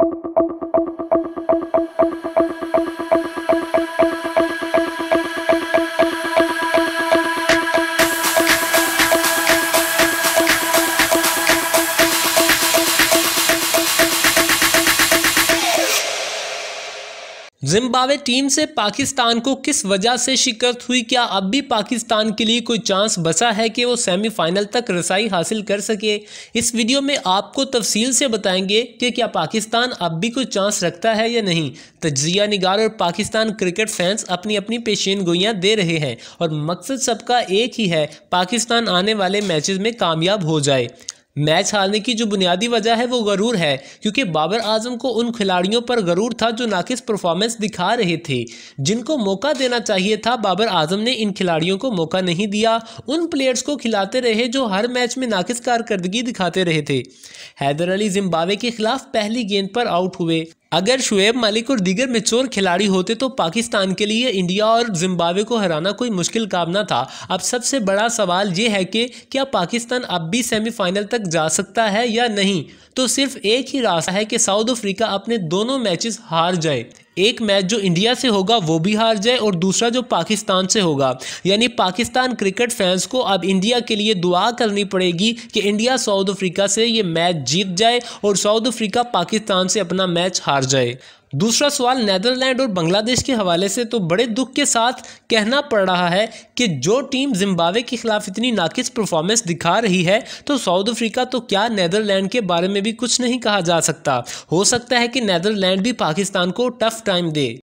Thank you. Zimbabwe team से पाकिस्तान को किस वजह से शिकस्त हुई क्या अब भी पाकिस्तान के लिए कोई चांस बचा है कि वो सेमीफाइनल तक रसाई हासिल कर सके इस वीडियो में आपको तफसील से बताएंगे कि क्या पाकिस्तान अब भी कोई चांस रखता है या नहीं तजिया निगार और पाकिस्तान क्रिकेट फैंस अपनी अपनी पेशेन गोइयाँ दे रहे हैं और मकसद सबका एक ही है पाकिस्तान आने वाले मैचेज में कामयाब हो जाए मैच हारने की जो बुनियादी वजह है वो गरूर है क्योंकि बाबर आजम को उन खिलाड़ियों पर गरूर था जो नाकिस परफॉर्मेंस दिखा रहे थे जिनको मौका देना चाहिए था बाबर आजम ने इन खिलाड़ियों को मौका नहीं दिया उन प्लेयर्स को खिलाते रहे जो हर मैच में नाकिस कारकर्दगी दिखाते रहे थे हैदर अली जिम्बावे के खिलाफ पहली गेंद पर आउट हुए अगर शुएब मलिक और दीगर मेचोर खिलाड़ी होते तो पाकिस्तान के लिए इंडिया और जिम्बाब्वे को हराना कोई मुश्किल काम ना था अब सबसे बड़ा सवाल ये है कि क्या पाकिस्तान अब भी सेमीफाइनल तक जा सकता है या नहीं तो सिर्फ एक ही रास्ता है कि साउथ अफ्रीका अपने दोनों मैचेस हार जाए एक मैच जो इंडिया से होगा वो भी हार जाए और दूसरा जो पाकिस्तान से होगा यानी पाकिस्तान क्रिकेट फैंस को अब इंडिया के लिए दुआ करनी पड़ेगी कि इंडिया साउथ अफ्रीका से ये मैच जीत जाए और साउथ अफ्रीका पाकिस्तान से अपना मैच हार जाए दूसरा सवाल नैदरलैंड और बांग्लादेश के हवाले से तो बड़े दुख के साथ कहना पड़ रहा है कि जो टीम जिम्बावे के खिलाफ इतनी नाकिस परफॉर्मेंस दिखा रही है तो साउथ अफ्रीका तो क्या नैदरलैंड के बारे में भी कुछ नहीं कहा जा सकता हो सकता है कि नैदरलैंड भी पाकिस्तान को टफ टाइम दे